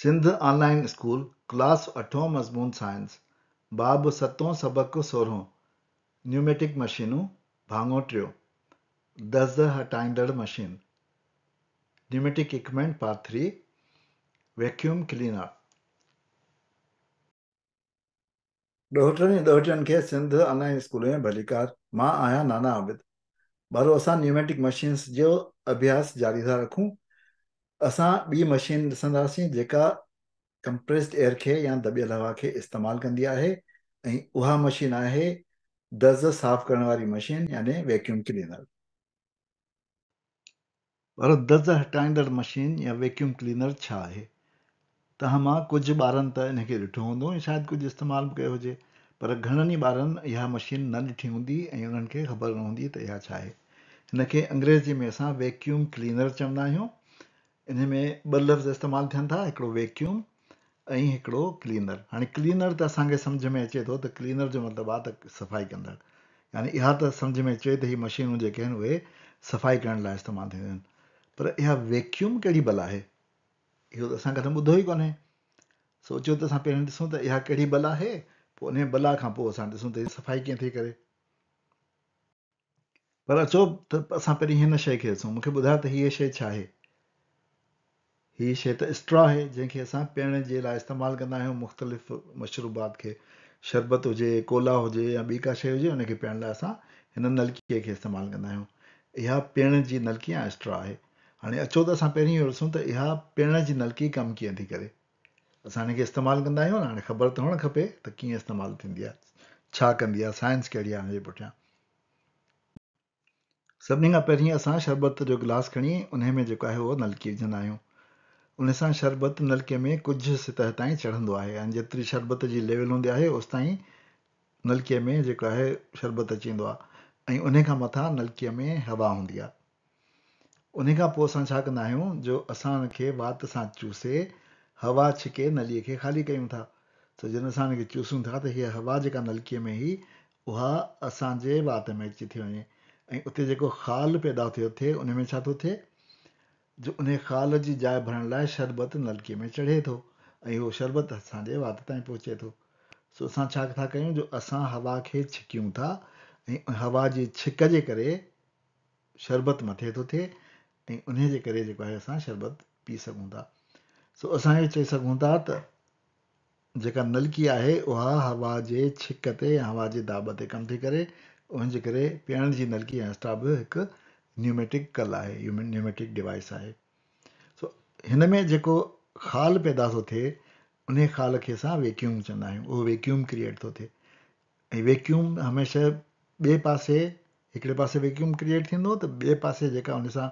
Sindh online school class अठों मज़मून science बाब सतों सबक़ सोरहों न्यूमेटिक मशीनू भाङो टियों दज़ हटाइंदड़ machine pneumatic equipment part three vacuum cleaner ॾोहटनि डोहटन के खे सिंध ऑनलाइन स्कूल में भलीकार मां आहियां नाना आबिद ॿारो असां न्यूमेटिक मशीन्स जो अभ्यास जारी था रखूं असां ॿी मशीन ॾिसंदासीं जेका कंप्रेस्ड एयर खे या दॿियल हवा खे इस्तेमालु कंदी आहे ऐं उहा मशीन आहे दर्ज़ साफ़ु करण वारी मशीन याने वैक्यूम क्लीनर पर दर्ज़ हटाईंदड़ मशीन या वैक्यूम क्लीनर छा आहे त मां कुझु ॿारनि त हिन खे ॾिठो हूंदो ऐं शायदि कुझु इस्तेमालु बि कयो हुजे पर घणनि ई ॿारनि इहा मशीन न ॾिठी हूंदी ऐं उन्हनि खे ख़बर न हूंदी त इहा छा आहे हिनखे अंग्रेजी में असां वैक्यूम क्लीनर चवंदा आहियूं इन में ॿ लफ़्ज़ इस्तेमालु थियनि था हिकिड़ो वेक्यूम ऐं हिकिड़ो क्लीनर हाणे क्लीनर त असांखे सम्झ में अचे थो त क्लीनर जो मतिलबु आहे त सफ़ाई कंदड़ यानी इहा त सम्झ में अचे त हीअ मशीनूं जेके आहिनि उहे सफ़ाई करण लाइ इस्तेमालु थींदियूं आहिनि पर इहा वेक्यूम कहिड़ी बल आहे इहो त असां कॾहिं ॿुधो ई कोन्हे सोचियो त असां पहिरियों ॾिसूं त इहा कहिड़ी बल आहे पोइ उन बला खां पोइ असां ॾिसूं त हीअ सफ़ाई कीअं थी करे पर अचो त असां पहिरीं हिन शइ खे ॾिसूं मूंखे ॿुधायो त हीअ शइ छा आहे हीअ शइ त स्ट्रॉ आहे जंहिंखे असां पीअण जे लाइ इस्तेमालु कंदा आहियूं मुख़्तलिफ़ मशरूबात खे शरबत हुजे कोला हुजे या ॿी का शइ हुजे हुनखे पीअण लाइ असां हिन नलकीअ खे इस्तेमालु कंदा आहियूं इहा पीअण जी नलकी या स्ट्रॉ आहे हाणे अचो त असां पहिरीं इहो ॾिसूं त इहा पीअण जी नलकी कमु कीअं थी करे असां हिनखे इस्तेमालु कंदा आहियूं न हाणे ख़बर त हुअणु खपे त कीअं इस्तेमालु थींदी आहे छा कंदी आहे साइंस कहिड़ी आहे हुनजे पुठियां सभिनी खां पहिरीं असां शरबत जो गिलास खणी उन में जेको आहे उहो नलकी विझंदा आहियूं उन सां शरबत नलके में कुझु सतह ताईं चढ़ंदो आहे ऐं जेतिरी शरबत जी लेवल हूंदी आहे ताईं नलके में जेको आहे शरबत अची वेंदो आहे ऐं उन खां मथां नलकीअ में हवा हूंदी आहे उन खां पोइ असां छा कंदा आहियूं जो असां खे वात सां चूसे हवा छिके नलीअ खे ख़ाली कयूं था त जॾहिं असां हुनखे चूसूं था त हीअ हवा जेका नलकीअ में ई उहा असांजे वात में अची थी वञे ऐं उते जेको खाल पैदा थियो थिए उन में छा थो थिए जो उन ख़्याल जी जाइ भरण लाइ शरबत नलके में चढ़े थो ऐं उहो शरबत असांजे वात ताईं पहुचे थो सो असां छा था कयूं जो असां हवा खे छिकियूं था ऐं हवा जी छिक जे करे शरबत मथे थो थिए ऐं उन जे करे जेको आहे असां शरबत पी सघूं था सो असां इहो चई सघूं था त जेका नलकी आहे उहा हवा जे छिक ते हवा जे दाब ते कमु थी करे उनजे करे पीअण जी नलकी ऐं स्ट्राॿ हिकु न्यूमेटिक कल आहे न्यूमेटिक डिवाइस आहे सो हिन में जेको खाल पैदा थो थिए उन खाल खे असां वेक्यूम चवंदा आहियूं उहो वेक्यूम क्रिएट थो थिए ऐं वेक्यूम हमेशह ॿिए पासे हिकिड़े पासे वेक्यूम क्रिएट थींदो त ॿिए पासे जेका हुन सां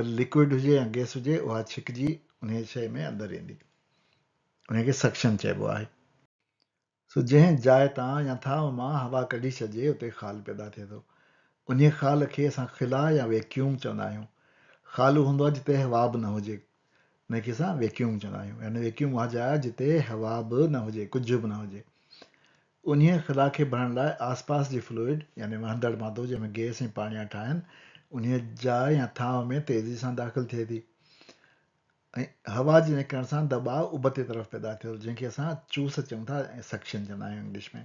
गॾु लिक्विड हुजे या गैस हुजे उहा छिकिजी उन शइ में अंदरि ईंदी उनखे सक्शन चइबो आहे सो जंहिं जाइ तां या था मां हवा कढी छॾिजे उते खाल पैदा थिए थो उन ख़ाल खे असां ख़िला या वैक्यूम चवंदा आहियूं खाल हूंदो आहे जिते हवा बि न हुजे न की असां वैक्यूम चवंदा आहियूं यानी वैक्यूम उहा जाए जिते हवा बि न हुजे कुझु बि न हुजे उन ख़िला खे भरण लाइ आस पास जी फ्लूइड यानी वहंदड़ मादो जंहिंमें गैस ऐं पाणी ठाहिनि उन जाइ या थांव में तेज़ी सां दाख़िलु थिए थी ऐं हवा जे निकिरण सां दॿाउ उबते तरफ़ पैदा थियो जंहिंखे असां चूस चऊं था ऐं सक्शन चवंदा आहियूं इंग्लिश में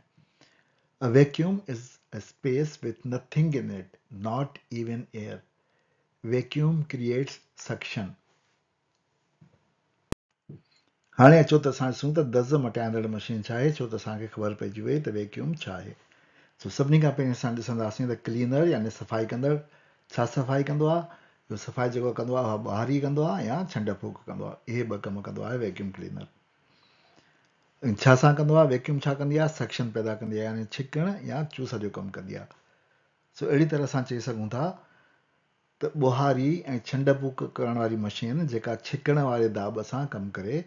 a vacuum is a space with nothing in it, not even air. Vacuum creates suction. हाणे अचो त असां ॾिसूं त दज़ मटाईंदड़ मशीन छा आहे छो त असांखे ख़बर पइजी वई त वैक्यूम छा आहे सो सभिनी खां पहिरीं असां ॾिसंदासीं त क्लीनर यानी सफ़ाई कंदड़ छा सफ़ाई कंदो आहे ॿियो सफ़ाई जेको कंदो आहे उहा ॿाहरी कंदो आहे या छंड फूक कंदो आहे इहे ॿ कम कंदो आहे वैक्यूम क्लीनर छा सां कंदो आहे वैक्यूम छा कंदी आहे सक्शन पैदा कंदी आहे यानी छिकण या चूस जो कमु कंदी आहे सो अहिड़ी तरह सां चई सघूं था त ॿुहारी ऐं छंड पूक करण वारी मशीन जेका छिकण वारे दाब सां कमु करे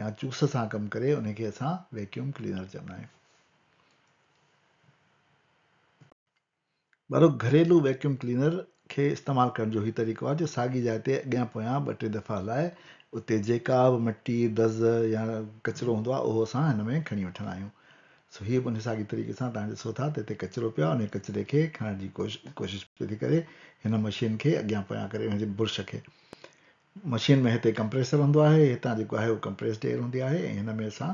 या चूस सां कमु करे उनखे असां वैक्यूम क्लीनर चवंदा आहियूं ॿार घरेलू वैक्यूम क्लीनर खे इस्तेमालु करण जो ई तरीक़ो आहे जो साॻी जाइ ते अॻियां पोयां ॿ टे दफ़ा लाइ उते जेका बि मिटी दज़ या कचिरो हूंदो आहे उहो असां हिन में खणी वठंदा आहियूं सो हीअ बि उन साॻी तरीक़े सां तव्हां ॾिसो था त हिते कचिरो पियो आहे उन कचिरे खे खणण जी कोशि कोशिशि पई थी करे हिन मशीन खे अॻियां पोयां करे हुनजे ब्रुश खे मशीन में हिते कंप्रेसर हूंदो आहे हितां जेको आहे उहो कंप्रेस डेयर हूंदी आहे ऐं हिन में असां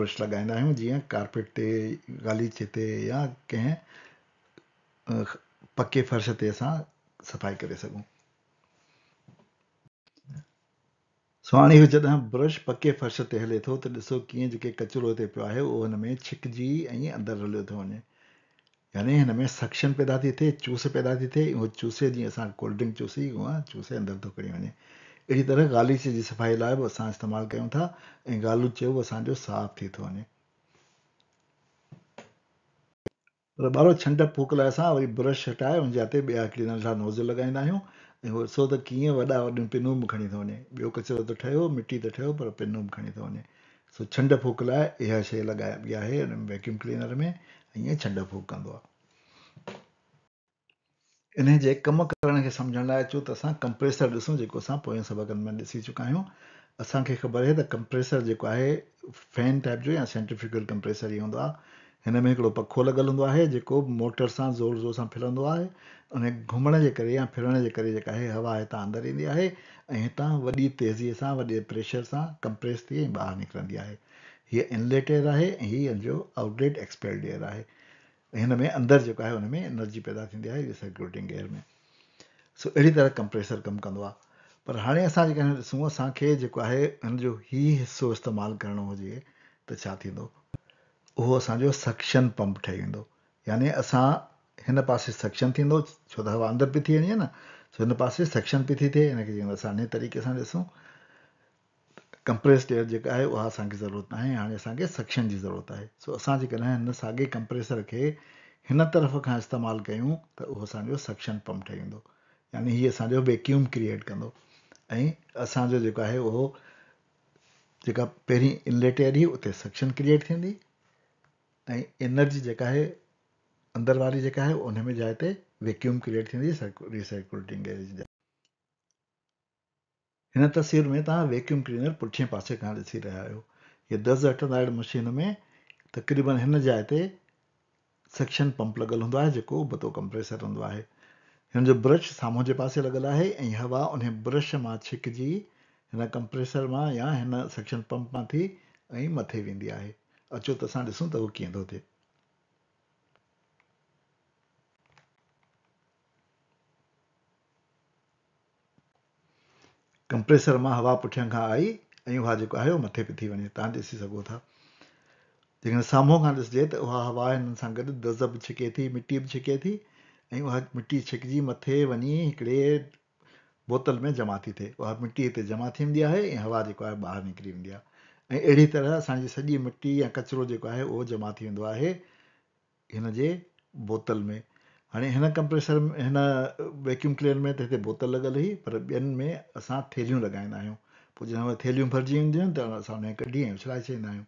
ब्रुश लॻाईंदा आहियूं जीअं कार्पेट ते गालीचे ते या कंहिं पके फर्श ते असां सफ़ाई करे सघूं सु जॾहिं ब्रश पके फर्श ते हले थो त ॾिसो कीअं जेके कचिरो हिते पियो आहे उहो हिन में छिकजी ऐं अंदरि हलियो थो वञे यानी हिन में सक्शन पैदा थी थिए चूस पैदा थी थिए उहो चूसे जीअं असां कोल्ड ड्रिंक चूसी उहा चूसे अंदरि थो खणी वञे अहिड़ी तरह गालीचे जी सफ़ाई लाइ बि असां इस्तेमालु कयूं था ऐं गालू चयो बि असांजो साफ़ु थी थो वञे पर ॿारो छंड फूक लाइ असां वरी ब्रश हटाए हुन जाते ॿिया हिकिड़ी नंढा नोज़ लॻाईंदा आहियूं ऐं उहो ॾिसो त कीअं वॾा वॾियूं पिनूं बि खणी थो वञे ॿियो कचिरो त ठहियो मिटी त ठहियो पर पिनूं बि खणी थो वञे सो छंड फूक लाइ इहा शइ लॻाया बि आहे वैक्यूम क्लीनर में ईअं छंड फूक कंदो आहे इन जे कम करण खे सम्झण लाइ अचो त असां कंप्रेसर ॾिसूं जेको असां पोयां सबक़नि में ॾिसी चुका आहियूं असांखे ख़बर आहे त कंप्रेसर जेको आहे फैन टाइप जो या साइंटिफिकल कंप्रेसर ई हूंदो आहे हिन में हिकिड़ो पखो लॻल हूंदो आहे जेको मोटर सां ज़ोर ज़ोर सां फिरंदो आहे उन घुमण जे करे या फिरण जे करे जेका आहे हवा हितां अंदरि ईंदी आहे ऐं हितां वॾी तेज़ीअ सां वॾे प्रेशर सां कंप्रेस थी ऐं ॿाहिरि निकिरंदी आहे हीअ इनलेट एयर आहे ऐं हीअ हिनजो आउटलेट एक्सपेल्ड एयर आहे हिन में अंदरि जेको आहे हुन में एनर्जी पैदा थींदी आहे सर्कुलेटिंग एयर में सो अहिड़ी तरह कंप्रेसर कमु कंदो आहे पर हाणे असां जेकॾहिं ॾिसूं असांखे जेको आहे हिन जो हीउ हिसो इस्तेमालु करिणो हुजे त छा थींदो उहो असांजो सक्शन पंप ठही वेंदो यानी असां हिन पासे सक्शन थींदो छो त हवा अंदरि पई थी वञे न सो हिन पासे सक्शन पई थी थिए हिनखे चवंदा असां हिन तरीक़े सां ॾिसूं कंप्रेस्ड एयर जेका आहे उहा असांखे ज़रूरत न आहे हाणे असांखे सक्शन जी ज़रूरत आहे सो असां जेकॾहिं हिन साॻे कंप्रेसर खे हिन तरफ़ खां इस्तेमालु कयूं त उहो असांजो सक्शन पंप ठही वेंदो यानी हीअ असांजो वेक्यूम क्रिएट कंदो ऐं असांजो जेको आहे उहो जेका पहिरीं इनलेट एयर हुई उते सक्शन क्रिएट थींदी ऐं एनर्जी जेका आहे अंदरि वारी जेका आहे उन में जाइ ते वैक्यूम क्रिएट थींदी रिसाइकुलेटिंग हिन तस्वीर में तव्हां वैक्यूम क्लीनर पुठियां पासे खां ॾिसी रहिया आहियो इहे दस अठ दाल मशीन में तक़रीबन हिन जाइ ते सेक्शन पंप लॻल हूंदो आहे जेको बतो कंप्रेसर हूंदो आहे हिन जो ब्रश साम्हूं जे पासे लॻल आहे ऐं हवा उन ब्रश मां छिकिजी हिन कंप्रेसर मां या हिन सेक्शन पंप मां थी ऐं मथे वेंदी आहे अचो त असां ॾिसूं त उहो कीअं थो थिए कंप्रेसर मां हवा पुठियां खां आई ऐं उहा जेको आहे उहो मथे पई थी वञे तव्हां ॾिसी सघो था जेकॾहिं साम्हूं खां ॾिसिजे त उहा हवा हिननि सां गॾु दज़ बि छिके थी मिटी बि छिके थी ऐं उहा मिटी छिकिजी मथे वञी हिकिड़े बोतल में जमा थी थिए उहा मिटी हिते जमा थी वेंदी आहे ऐं हवा जेको आहे ॿाहिरि निकिरी वेंदी आहे ऐं अहिड़ी तरह असांजी सॼी मिटी या कचिरो जेको आहे उहो जमा थी वेंदो आहे हिन जे बोतल में हाणे हिन कंप्रेसर में हिन वैक्यूम क्लीनर में त हिते बोतल लॻियल हुई पर ॿियनि में असां थेलियूं लॻाईंदा आहियूं पोइ जंहिं महिल थेलियूं भरिजी वेंदियूं आहिनि त असां हुनखे कढी ऐं वछड़ाए छॾींदा आहियूं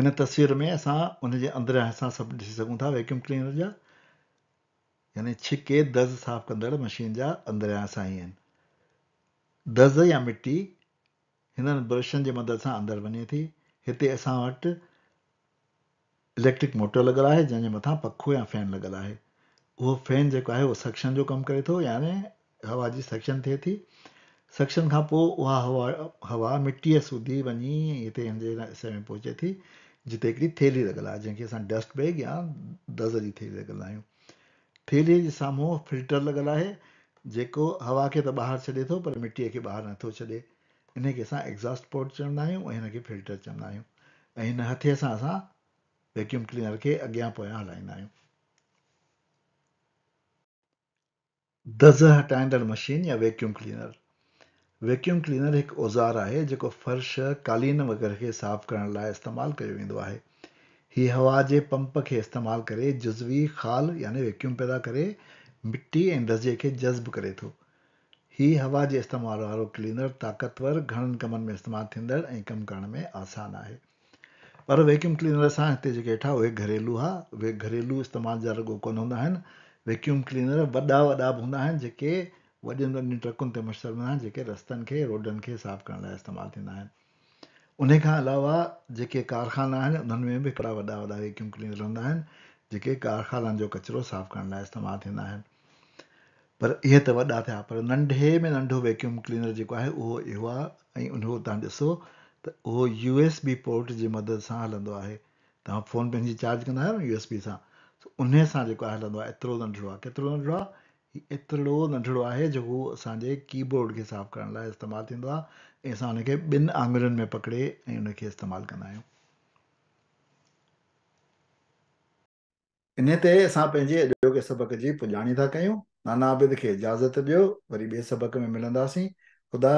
हिन तस्वीर में असां हुनजे अंदरां असां सभु ॾिसी सघूं था वैक्यूम क्लीनर जा यानी छिके दज़ साफ़ु कंदड़ मशीन जा अंदरां असां ई आहिनि दज़ या मिटी हिननि ब्रशनि जे मदद सां अंदरि वञे थी हिते असां वटि इलेक्ट्रिक मोटर लॻियलु आहे जंहिंजे मथां पखो या फैन लॻल आहे उहो फैन जेको आहे उहो सक्शन जो कमु करे थो याने हवा जी सक्शन थिए थी सक्शन खां पोइ उहा हवा हवा मिटीअ सुधी वञी हिते हिनजे हिसे में पहुचे थी जिते हिकिड़ी थेली लॻियलु आहे जंहिंखे असां डस्टबैग या दज़ जी थेली लॻियलु आहियूं थेलीअ जे साम्हूं फिल्टर लॻियलु आहे जेको हवा खे त ॿाहिरि छॾे थो पर मिटीअ खे ॿाहिरि नथो छॾे इन खे असां एग्ज़ॉस्ट पोर्ट चवंदा आहियूं ऐं हिनखे फिल्टर चवंदा आहियूं ऐं हिन हथे सां असां वैक्यूम क्लीनर खे अॻियां पोयां हलाईंदा आहियूं दज़ हटाईंदड़ मशीन या वैक्यूम क्लीनर वैक्यूम क्लीनर हिकु औज़ार आहे जेको फर्श कालीन वग़ैरह खे साफ़ु करण लाइ इस्तेमालु कयो वेंदो आहे हीअ हवा जे पंप खे इस्तेमालु करे जुज़वी ख़ाल यानी वैक्यूम पैदा करे मिटी ऐं दज़े खे जज़्बु करे थो हीउ हवा जे इस्तेमालु वारो क्लीनर ताक़तवर घणनि कमनि में इस्तेमालु थींदड़ ऐं कमु करण में आसान आहे पर वैक्यूम क्लीनर सां हिते जेके हेठा उहे घरेलू हा उहे घरेलू इस्तेमालु जा रॻो कोन हूंदा आहिनि वैक्यूम क्लीनर वॾा वॾा बि हूंदा आहिनि जेके वॾनि वॾनि ट्रकुनि ते मशहूरु हूंदा आहिनि जेके रस्तनि खे रोडनि खे साफ़ु करण लाइ इस्तेमालु थींदा आहिनि उन खां अलावा जेके कारखाना आहिनि उन्हनि में बि हिकिड़ा वॾा वॾा वैक्यूम क्लीनर हूंदा आहिनि जेके कारखाननि जो कचिरो साफ़ु करण लाइ इस्तेमालु थींदा आहिनि पर इहे त वॾा थिया पर नंढे में नंढो वैक्यूम क्लीनर जेको आहे उहो इहो आहे ऐं उन तव्हां ॾिसो त उहो यू एस बी पोर्ट जी मदद सां हलंदो आहे तव्हां फ़ोन पंहिंजी चार्ज कंदा आहियो न यू एस बी सां उन सां जेको आहे हलंदो आहे एतिरो नंढिड़ो आहे केतिरो नंढिड़ो आहे एतिरो नंढिड़ो आहे जो जेको असांजे कीबोर्ड खे साफ़ु करण लाइ इस्तेमालु थींदो आहे ऐं असां उनखे ॿिनि आङुरियुनि में पकिड़े ऐं उनखे इस्तेमालु कंदा आहियूं इन ते असां पंहिंजे अॼोके सबक़ जी पुॼाणी था कयूं नानाबिद खे इजाज़त ॾियो वरी ॿिए सबक़ में मिलंदासीं ख़ुदा